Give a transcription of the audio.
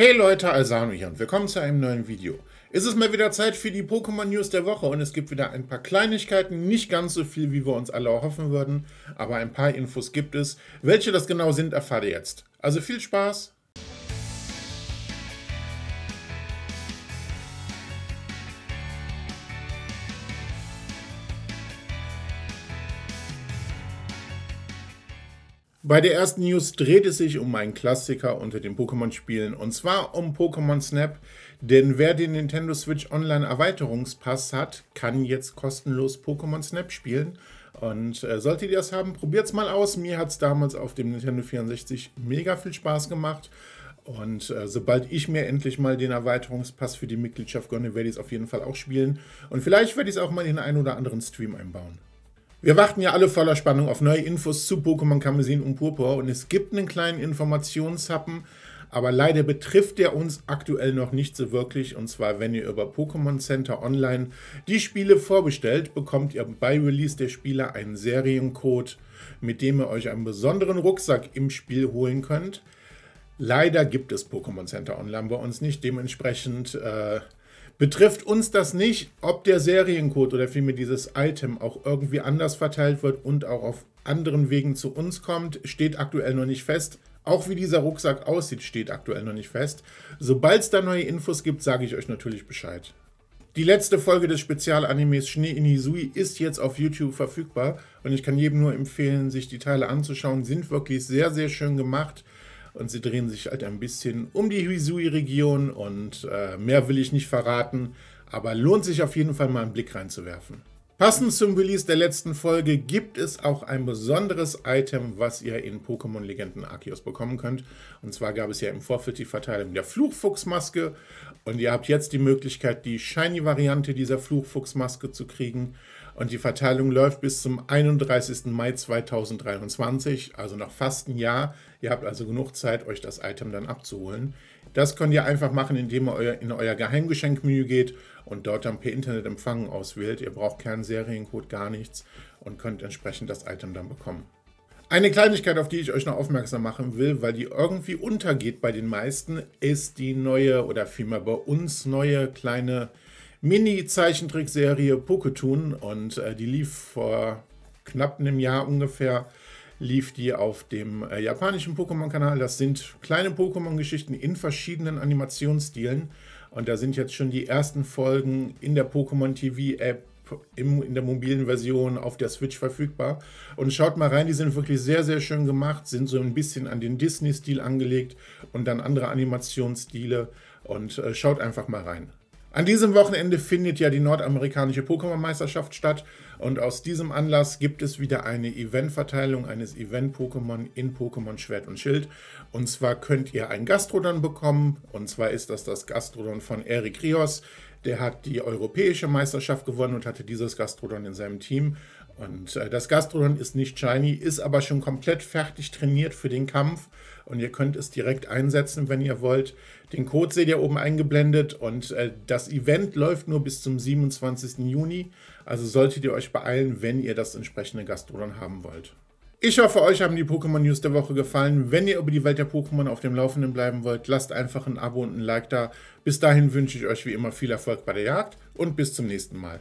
Hey Leute, Alsano hier und willkommen zu einem neuen Video. Es ist mal wieder Zeit für die Pokémon News der Woche und es gibt wieder ein paar Kleinigkeiten, nicht ganz so viel, wie wir uns alle erhoffen würden, aber ein paar Infos gibt es. Welche das genau sind, erfahrt ihr jetzt. Also viel Spaß Bei der ersten News dreht es sich um einen Klassiker unter den Pokémon-Spielen und zwar um Pokémon Snap, denn wer den Nintendo Switch Online Erweiterungspass hat, kann jetzt kostenlos Pokémon Snap spielen. Und äh, solltet ihr das haben, probiert es mal aus. Mir hat es damals auf dem Nintendo 64 mega viel Spaß gemacht. Und äh, sobald ich mir endlich mal den Erweiterungspass für die Mitgliedschaft gönne, werde ich es auf jeden Fall auch spielen. Und vielleicht werde ich es auch mal in einen oder anderen Stream einbauen. Wir warten ja alle voller Spannung auf neue Infos zu Pokémon Kamezin und Purpur und es gibt einen kleinen Informationshappen, aber leider betrifft der uns aktuell noch nicht so wirklich. Und zwar, wenn ihr über Pokémon Center Online die Spiele vorbestellt, bekommt ihr bei Release der Spiele einen Seriencode, mit dem ihr euch einen besonderen Rucksack im Spiel holen könnt. Leider gibt es Pokémon Center Online bei uns nicht. Dementsprechend äh, Betrifft uns das nicht, ob der Seriencode oder vielmehr dieses Item auch irgendwie anders verteilt wird und auch auf anderen Wegen zu uns kommt, steht aktuell noch nicht fest. Auch wie dieser Rucksack aussieht, steht aktuell noch nicht fest. Sobald es da neue Infos gibt, sage ich euch natürlich Bescheid. Die letzte Folge des Spezialanimes Schnee in Hisui ist jetzt auf YouTube verfügbar und ich kann jedem nur empfehlen, sich die Teile anzuschauen. Sind wirklich sehr, sehr schön gemacht und sie drehen sich halt ein bisschen um die Hisui-Region und äh, mehr will ich nicht verraten, aber lohnt sich auf jeden Fall mal einen Blick reinzuwerfen. Passend zum Release der letzten Folge gibt es auch ein besonderes Item, was ihr in Pokémon Legenden Arceus bekommen könnt. Und zwar gab es ja im Vorfeld die Verteilung der Fluchfuchsmaske und ihr habt jetzt die Möglichkeit, die Shiny-Variante dieser Fluchfuchsmaske zu kriegen. Und die Verteilung läuft bis zum 31. Mai 2023, also noch fast ein Jahr. Ihr habt also genug Zeit, euch das Item dann abzuholen. Das könnt ihr einfach machen, indem ihr in euer Geheimgeschenkmenü geht und dort dann per Internetempfang auswählt. Ihr braucht keinen Seriencode, gar nichts und könnt entsprechend das Item dann bekommen. Eine Kleinigkeit, auf die ich euch noch aufmerksam machen will, weil die irgendwie untergeht bei den meisten, ist die neue oder vielmehr bei uns neue kleine Mini-Zeichentrickserie Poketun und äh, die lief vor knapp einem Jahr ungefähr, lief die auf dem äh, japanischen Pokémon-Kanal. Das sind kleine Pokémon-Geschichten in verschiedenen Animationsstilen und da sind jetzt schon die ersten Folgen in der Pokémon TV-App in der mobilen Version auf der Switch verfügbar. Und schaut mal rein, die sind wirklich sehr, sehr schön gemacht, sind so ein bisschen an den Disney-Stil angelegt und dann andere Animationsstile. Und äh, schaut einfach mal rein. An diesem Wochenende findet ja die nordamerikanische Pokémon-Meisterschaft statt und aus diesem Anlass gibt es wieder eine Eventverteilung eines Event-Pokémon in Pokémon Schwert und Schild. Und zwar könnt ihr ein Gastrodon bekommen und zwar ist das das Gastrodon von Eric Rios. Der hat die europäische Meisterschaft gewonnen und hatte dieses Gastrodon in seinem Team. Und äh, das Gastrodon ist nicht shiny, ist aber schon komplett fertig trainiert für den Kampf. Und ihr könnt es direkt einsetzen, wenn ihr wollt. Den Code seht ihr oben eingeblendet. Und äh, das Event läuft nur bis zum 27. Juni. Also solltet ihr euch beeilen, wenn ihr das entsprechende Gastrodon haben wollt. Ich hoffe, euch haben die Pokémon News der Woche gefallen. Wenn ihr über die Welt der Pokémon auf dem Laufenden bleiben wollt, lasst einfach ein Abo und ein Like da. Bis dahin wünsche ich euch wie immer viel Erfolg bei der Jagd und bis zum nächsten Mal.